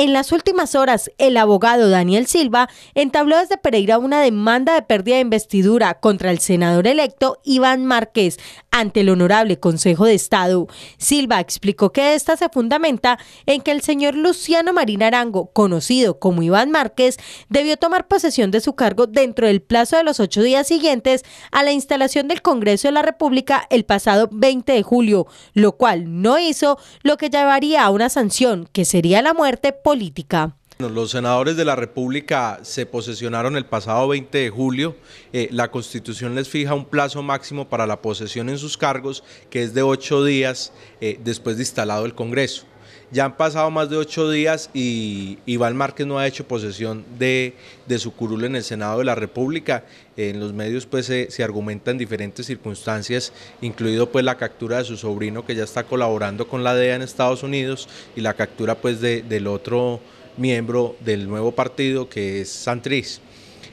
En las últimas horas, el abogado Daniel Silva entabló desde Pereira una demanda de pérdida de investidura contra el senador electo Iván Márquez ante el Honorable Consejo de Estado. Silva explicó que esta se fundamenta en que el señor Luciano Marín Arango, conocido como Iván Márquez, debió tomar posesión de su cargo dentro del plazo de los ocho días siguientes a la instalación del Congreso de la República el pasado 20 de julio, lo cual no hizo, lo que llevaría a una sanción, que sería la muerte por política. Los senadores de la República se posesionaron el pasado 20 de julio. Eh, la Constitución les fija un plazo máximo para la posesión en sus cargos, que es de ocho días eh, después de instalado el Congreso. Ya han pasado más de ocho días y Iván Márquez no ha hecho posesión de, su curul en el Senado de la República. En los medios pues se, argumentan diferentes circunstancias, incluido pues la captura de su sobrino que ya está colaborando con la DEA en Estados Unidos y la captura pues del otro miembro del nuevo partido que es Santriz.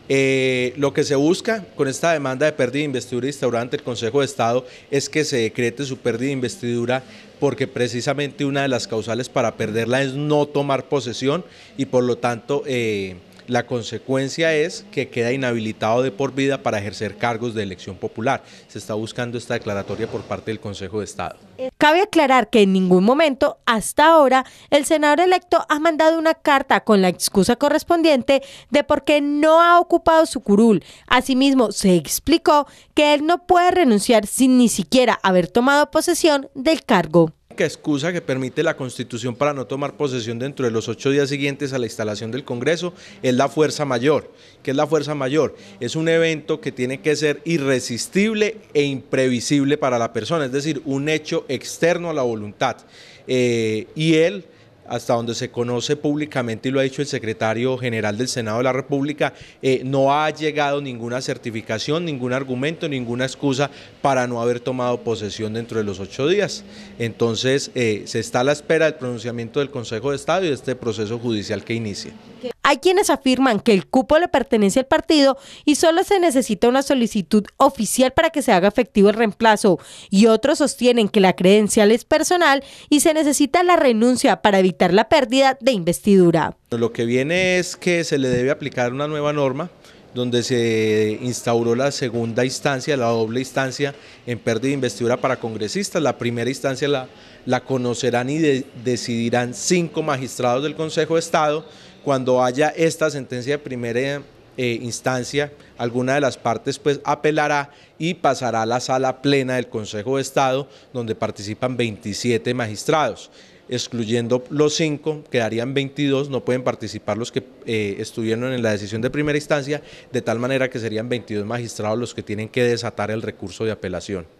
Eh, lo que se busca con esta demanda de pérdida de investidura ante el Consejo de Estado es que se decrete su pérdida de investidura porque precisamente una de las causales para perderla es no tomar posesión y por lo tanto eh, la consecuencia es que queda inhabilitado de por vida para ejercer cargos de elección popular. Se está buscando esta declaratoria por parte del Consejo de Estado. Cabe aclarar que en ningún momento, hasta ahora, el senador electo ha mandado una carta con la excusa correspondiente de por qué no ha ocupado su curul. Asimismo, se explicó que él no puede renunciar sin ni siquiera haber tomado posesión del cargo excusa que permite la Constitución para no tomar posesión dentro de los ocho días siguientes a la instalación del Congreso es la fuerza mayor. ¿Qué es la fuerza mayor? Es un evento que tiene que ser irresistible e imprevisible para la persona, es decir, un hecho externo a la voluntad. Eh, y él hasta donde se conoce públicamente y lo ha dicho el secretario general del Senado de la República, eh, no ha llegado ninguna certificación, ningún argumento, ninguna excusa para no haber tomado posesión dentro de los ocho días. Entonces, eh, se está a la espera del pronunciamiento del Consejo de Estado y de este proceso judicial que inicia. Hay quienes afirman que el cupo le pertenece al partido y solo se necesita una solicitud oficial para que se haga efectivo el reemplazo y otros sostienen que la credencial es personal y se necesita la renuncia para evitar la pérdida de investidura. Lo que viene es que se le debe aplicar una nueva norma donde se instauró la segunda instancia, la doble instancia en pérdida de investidura para congresistas. La primera instancia la, conocerán y decidirán cinco magistrados del Consejo de Estado. Cuando haya esta sentencia de primera eh, instancia, alguna de las partes pues apelará y pasará a la sala plena del Consejo de Estado, donde participan 27 magistrados excluyendo los cinco, quedarían 22, no pueden participar los que eh, estuvieron en la decisión de primera instancia, de tal manera que serían 22 magistrados los que tienen que desatar el recurso de apelación.